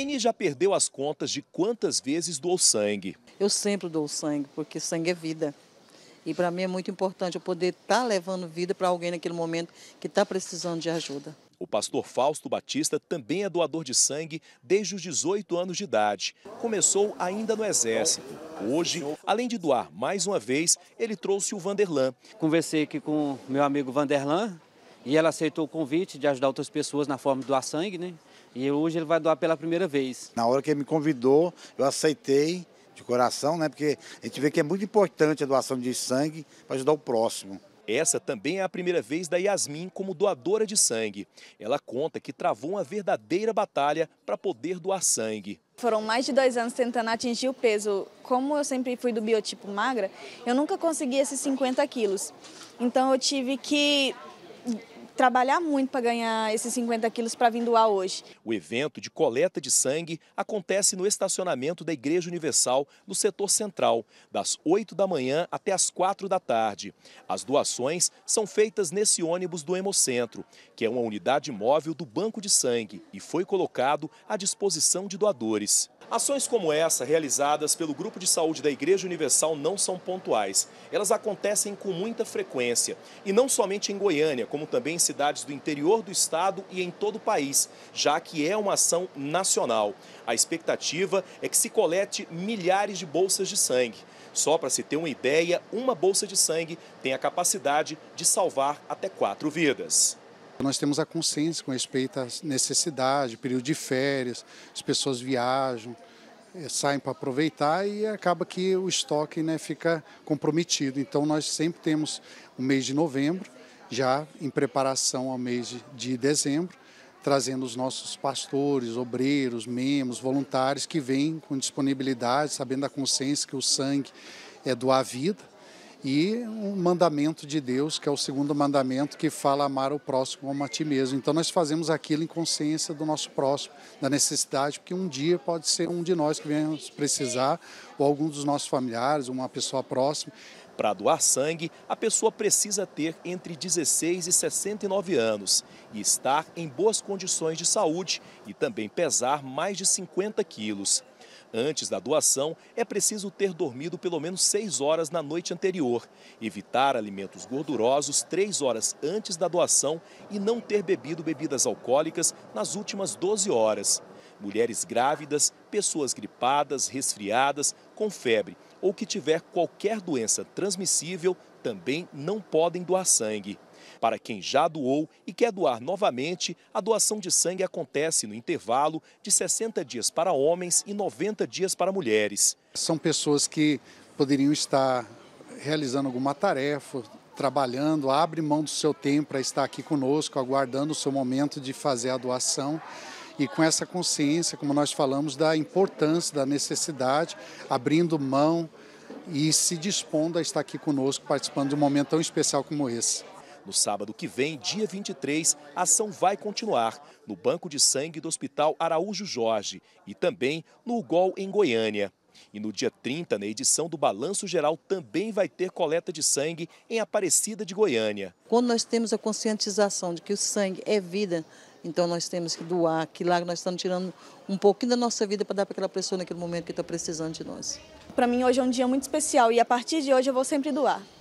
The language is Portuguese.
Eni já perdeu as contas de quantas vezes doou sangue. Eu sempre dou sangue, porque sangue é vida. E para mim é muito importante eu poder estar tá levando vida para alguém naquele momento que está precisando de ajuda. O pastor Fausto Batista também é doador de sangue desde os 18 anos de idade. Começou ainda no Exército. Hoje, além de doar mais uma vez, ele trouxe o Vanderlan. Conversei aqui com meu amigo Vanderlan e ela aceitou o convite de ajudar outras pessoas na forma de doar sangue, né? E hoje ele vai doar pela primeira vez. Na hora que ele me convidou, eu aceitei de coração, né? Porque a gente vê que é muito importante a doação de sangue para ajudar o próximo. Essa também é a primeira vez da Yasmin como doadora de sangue. Ela conta que travou uma verdadeira batalha para poder doar sangue. Foram mais de dois anos tentando atingir o peso. Como eu sempre fui do biotipo magra, eu nunca consegui esses 50 quilos. Então eu tive que trabalhar muito para ganhar esses 50 quilos para vir doar hoje. O evento de coleta de sangue acontece no estacionamento da Igreja Universal, no setor central, das 8 da manhã até as 4 da tarde. As doações são feitas nesse ônibus do Hemocentro, que é uma unidade móvel do banco de sangue e foi colocado à disposição de doadores. Ações como essa, realizadas pelo Grupo de Saúde da Igreja Universal, não são pontuais. Elas acontecem com muita frequência. E não somente em Goiânia, como também em cidades do interior do estado e em todo o país, já que é uma ação nacional. A expectativa é que se colete milhares de bolsas de sangue. Só para se ter uma ideia, uma bolsa de sangue tem a capacidade de salvar até quatro vidas. Nós temos a consciência com respeito à necessidade, período de férias, as pessoas viajam, eh, saem para aproveitar e acaba que o estoque né, fica comprometido. Então nós sempre temos o mês de novembro, já em preparação ao mês de dezembro, trazendo os nossos pastores, obreiros, membros, voluntários que vêm com disponibilidade, sabendo da consciência que o sangue é doar vida e um mandamento de Deus, que é o segundo mandamento, que fala amar o próximo como a ti mesmo. Então nós fazemos aquilo em consciência do nosso próximo, da necessidade, porque um dia pode ser um de nós que venhamos precisar, ou algum dos nossos familiares, uma pessoa próxima. Para doar sangue, a pessoa precisa ter entre 16 e 69 anos e estar em boas condições de saúde e também pesar mais de 50 quilos. Antes da doação, é preciso ter dormido pelo menos 6 horas na noite anterior, evitar alimentos gordurosos 3 horas antes da doação e não ter bebido bebidas alcoólicas nas últimas 12 horas. Mulheres grávidas, pessoas gripadas, resfriadas, com febre ou que tiver qualquer doença transmissível também não podem doar sangue. Para quem já doou e quer doar novamente, a doação de sangue acontece no intervalo de 60 dias para homens e 90 dias para mulheres. São pessoas que poderiam estar realizando alguma tarefa, trabalhando, abre mão do seu tempo para estar aqui conosco, aguardando o seu momento de fazer a doação. E com essa consciência, como nós falamos, da importância, da necessidade, abrindo mão e se dispondo a estar aqui conosco, participando de um momento tão especial como esse. No sábado que vem, dia 23, a ação vai continuar no Banco de Sangue do Hospital Araújo Jorge e também no UGOL em Goiânia. E no dia 30, na edição do Balanço Geral, também vai ter coleta de sangue em Aparecida de Goiânia. Quando nós temos a conscientização de que o sangue é vida, então nós temos que doar, que lá nós estamos tirando um pouquinho da nossa vida para dar para aquela pessoa naquele momento que está precisando de nós. Para mim hoje é um dia muito especial e a partir de hoje eu vou sempre doar.